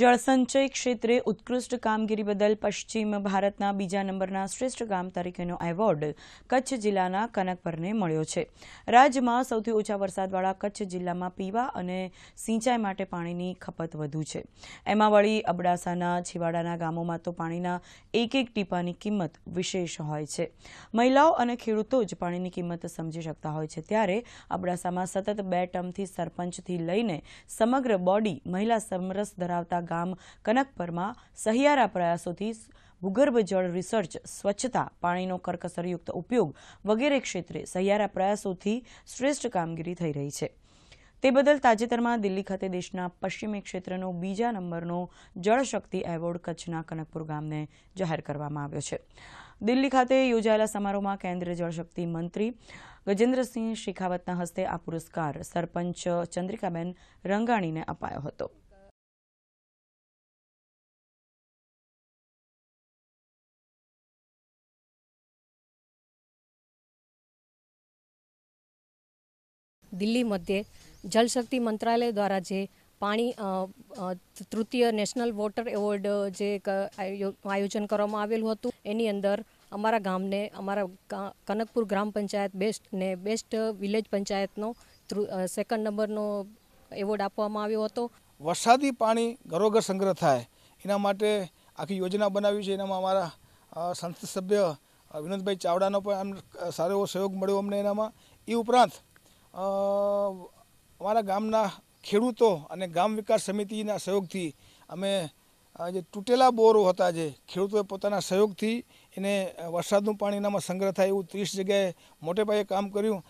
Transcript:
જળસંચય ક્ષેત્રે ઉત્કૃષ્ટ કામગીરી બદલ પશ્ચિમ ભારતના બીજા નંબરના શ્રેષ્ઠ ગામ તરીકેનો એવોર્ડ કચ્છ જિલ્લાના કનકપરને મળ્યો છે રાજ્યમાં સૌથી ઓછા વરસાદવાળા કચ્છ જિલ્લામાં પીવા અને સિંચાઈ માટે પાણીની ખપત વધુ છે એમાં વળી અબડાસાના છીવાડાના ગામોમાં તો પાણીના એક એક ટીપાની કિંમત વિશેષ હોય છે મહિલાઓ અને ખેડૂતો જ પાણીની કિંમત સમજી શકતા હોય છે ત્યારે અબડાસામાં સતત બે ટર્મથી સરપંચથી લઈને સમગ્ર બોડી મહિલા સમરસ ધરાવતા તાલુકા ગામ કનકપરમાં સહિયારા પ્રયાસોથી ભૂગર્ભ જળ રિસર્ચ સ્વચ્છતા પાણીનો કરકસરયુક્ત ઉપયોગ વગેરે ક્ષેત્રે સહિયારા પ્રયાસોથી શ્રેષ્ઠ કામગીરી થઈ રહી છે તે બદલ તાજેતરમાં દિલ્હી ખાતે દેશના પશ્ચિમી ક્ષેત્રનો બીજા નંબરનો જળશક્તિ એવોર્ડ કચ્છના કનકપુર ગામને જાહેર કરવામાં આવ્યો છે દિલ્હી ખાતે યોજાયેલા સમારોહમાં કેન્દ્રીય જળશક્તિ મંત્રી ગજેન્દ્રસિંહ શેખાવતના હસ્તે આ પુરસ્કાર સરપંચ ચંદ્રિકાબેન રંગાણીને અપાયો હતો દિલ્હી મધ્યે જલશક્તિ મંત્રાલય દ્વારા જે પાણી તૃતીય નેશનલ વોટર એવોર્ડ જે આયોજન કરવામાં આવેલું હતું એની અંદર અમારા ગામને અમારા કનકપુર ગ્રામ પંચાયત બેસ્ટ ને બેસ્ટ વિલેજ પંચાયતનો સેકન્ડ નંબરનો એવોર્ડ આપવામાં આવ્યો હતો વરસાદી પાણી ઘરોઘર સંગ્રહ થાય એના માટે આખી યોજના બનાવી છે એનામાં અમારા સંસદ સભ્ય વિનોદભાઈ ચાવડાનો પણ સારો એવો સહયોગ મળ્યો અમને એનામાં એ ઉપરાંત અમારા ગામના ખેડૂતો અને ગામ વિકાસ સમિતિના સહયોગથી અમે જે તૂટેલા બોરો હતા જે ખેડૂતોએ પોતાના સહયોગથી એને વરસાદનું પાણી એનામાં સંગ્રહ થાય એવું ત્રીસ જગ્યાએ મોટે પાયે કામ કર્યું